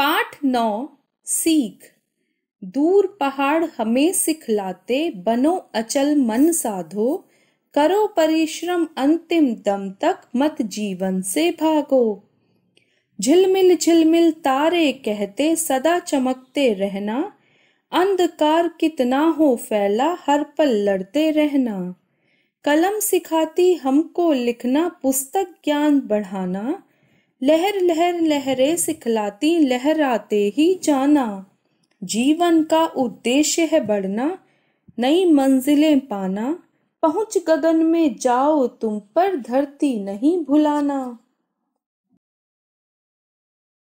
पाठ नौ सीख दूर पहाड़ हमें सिखलाते बनो अचल मन साधो करो परिश्रम अंतिम दम तक मत जीवन से भागो झिलमिल झिलमिल तारे कहते सदा चमकते रहना अंधकार कितना हो फैला हर पल लड़ते रहना कलम सिखाती हमको लिखना पुस्तक ज्ञान बढ़ाना लहर लहर लहरे सिखलाती लहराते ही जाना जीवन का उद्देश्य है बढ़ना नई मंजिलें पाना पहुंच गगन में जाओ तुम पर धरती नहीं भुलाना